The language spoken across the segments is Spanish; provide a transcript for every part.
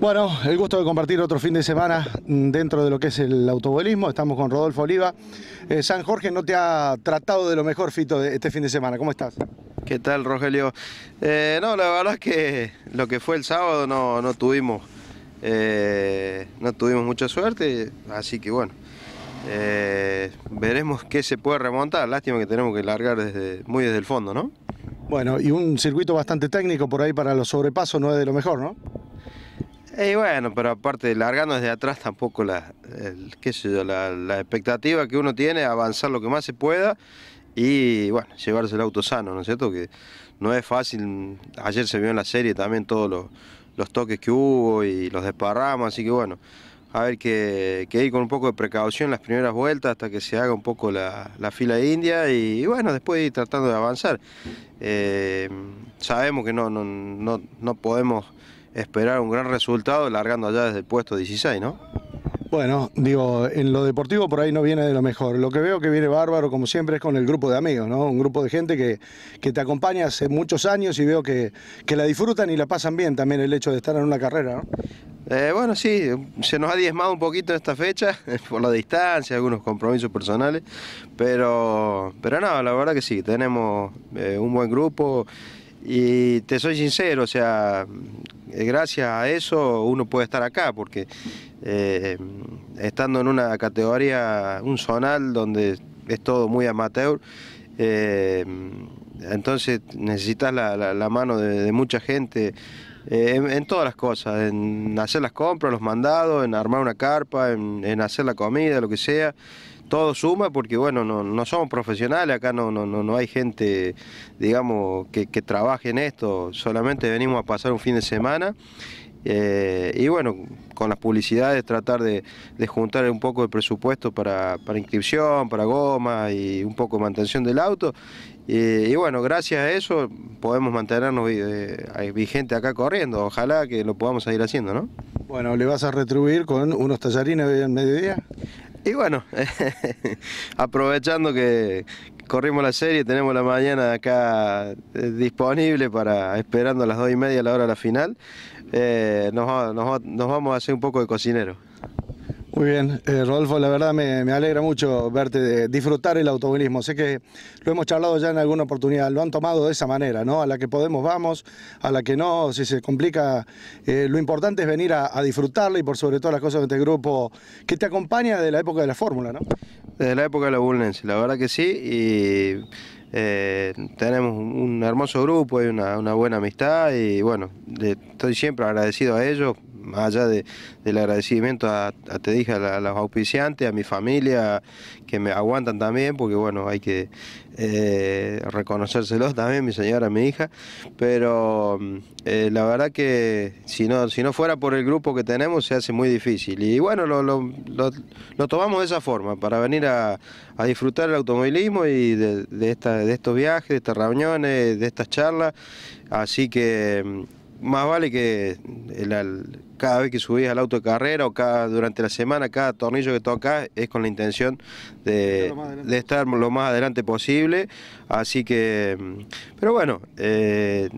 Bueno, el gusto de compartir otro fin de semana mm, dentro de lo que es el automovilismo. Estamos con Rodolfo Oliva. Eh, San Jorge no te ha tratado de lo mejor, Fito, este fin de semana. ¿Cómo estás? ¿Qué tal, Rogelio? Eh, no, la verdad es que lo que fue el sábado no, no tuvimos. Eh, no tuvimos mucha suerte, así que bueno. veremos qué se puede remontar. Lástima que tenemos que largar desde, muy desde el fondo, ¿no? Bueno, y un circuito bastante técnico por ahí para los sobrepasos no es de lo mejor, ¿no? Y bueno, pero aparte, largando desde atrás tampoco la, la, expectativa que uno tiene, avanzar lo que más se pueda y bueno, llevarse el auto sano, ¿no es cierto? Que no es fácil, ayer se vio en la serie también todos los, los toques que hubo y los desparramos, así que bueno, a ver que, ir con un poco de precaución las primeras vueltas hasta que se haga un poco la, fila de india y, bueno, después ir tratando de avanzar. Eh, sabemos que no, no, podemos esperar un gran resultado largando allá desde el puesto 16, ¿no? Bueno, digo, en lo deportivo por ahí no viene de lo mejor. Lo que veo que viene bárbaro, como siempre, es con el grupo de amigos, ¿no? Un grupo de gente que, que te acompaña hace muchos años y veo que, que la disfrutan y la pasan bien también el hecho de estar en una carrera, ¿no? Eh, bueno, sí, se nos ha diezmado un poquito esta fecha por la distancia, algunos compromisos personales, pero, pero no, la verdad que sí, tenemos eh, un buen grupo y te soy sincero, o sea, eh, gracias a eso uno puede estar acá, porque estando en una categoría, un zonal donde es todo muy amateur, entonces necesitas la, mano de mucha gente eh, en, todas las cosas, en hacer las compras, los mandados, en armar una carpa, en, hacer la comida, lo que sea. Todo suma porque, bueno, no, somos profesionales, acá no, no, hay gente, digamos, que, que trabaje en esto, solamente venimos a pasar un fin de semana eh, y bueno, con las publicidades tratar de, juntar un poco el presupuesto para, inscripción, para goma y un poco de mantención del auto. Eh, y bueno, gracias a eso podemos mantenernos eh, vigente acá corriendo. Ojalá que lo podamos seguir haciendo, ¿no? Bueno, ¿le vas a retribuir con unos tallarines en mediodía? Y bueno, aprovechando que, corrimos la serie, tenemos la mañana acá eh, disponible para esperando a las dos y media a la hora de la final. Eh, nos vamos a hacer un poco de cocinero. Muy bien, eh, Rodolfo, la verdad me, alegra mucho verte disfrutar el automovilismo. Sé que lo hemos charlado ya en alguna oportunidad, lo han tomado de esa manera, ¿no? A la que podemos vamos, a la que no, si se complica, eh, lo importante es venir a, a disfrutarlo y por sobre todo las cosas de este grupo que te acompaña desde la época de la Fórmula, ¿no? Desde la época de la Bullens, la verdad que sí, y eh, tenemos un hermoso grupo, hay una, buena amistad y bueno, estoy siempre agradecido a ellos, más allá del agradecimiento a, te dije, a, los auspiciantes, a mi familia, que me aguantan también, porque bueno, hay que eh, reconocérselos también, mi señora, mi hija, pero eh, la verdad que si no, si no fuera por el grupo que tenemos se hace muy difícil. Y bueno, lo, tomamos de esa forma, para venir a, disfrutar el automovilismo y de, esta, de estos viajes, de estas reuniones, de estas charlas, así que mm, más vale que cada vez que subís al auto de carrera o cada, durante la semana, cada tornillo que tocas es con la intención de, estar lo más adelante posible. Así que, pero bueno, eh,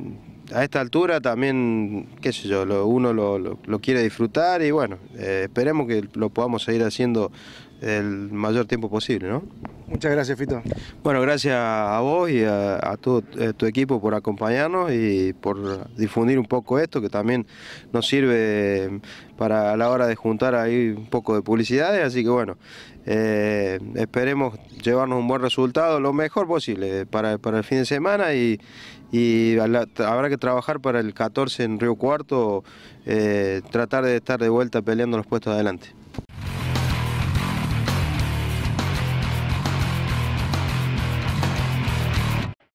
a esta altura también, qué sé yo, uno lo, quiere disfrutar y bueno, eh, esperemos que lo podamos seguir haciendo el mayor tiempo posible, ¿no? Muchas gracias, Fito. Bueno, gracias a vos y a, todo eh, tu equipo por acompañarnos y por difundir un poco esto, que también nos sirve mm, para a la hora de juntar ahí un poco de publicidades, así que bueno, eh, esperemos llevarnos un buen resultado, lo mejor posible para, el fin de semana y, habrá que trabajar para el 14 en Río Cuarto, eh, tratar de estar de vuelta peleando los puestos adelante.